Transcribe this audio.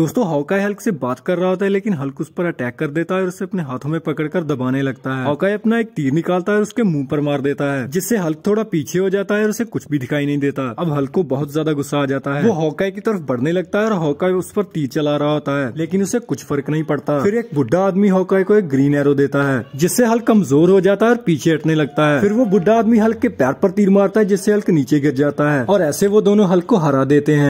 दोस्तों Hawkeye Hulk से बात कर रहा होता है लेकिन हल्क उस पर अटैक कर देता है और उसे अपने हाथों में पकड़कर दबाने लगता है हॉकाई अपना एक तीर निकालता है और उसके मुंह पर मार देता है जिससे हल्क थोड़ा पीछे हो जाता है और उसे कुछ भी दिखाई नहीं देता अब हल्क को बहुत ज्यादा गुस्सा आ जाता है वो हॉकाई की तरफ बढ़ने लगता है और हॉकाई उस पर तीर चला रहा होता है लेकिन उसे कुछ फर्क नहीं पड़ता फिर एक बुढ़ा आदमी हॉकाई को एक ग्रीन एरो देता है जिससे हल्क कमजोर हो जाता है और पीछे हटने लगता है फिर वो बुढ़ा आदमी हल्क के पैर पर तीर मारता है जिससे हल्क नीचे गिर जाता है और ऐसे वो दोनों हल्क को हरा देते हैं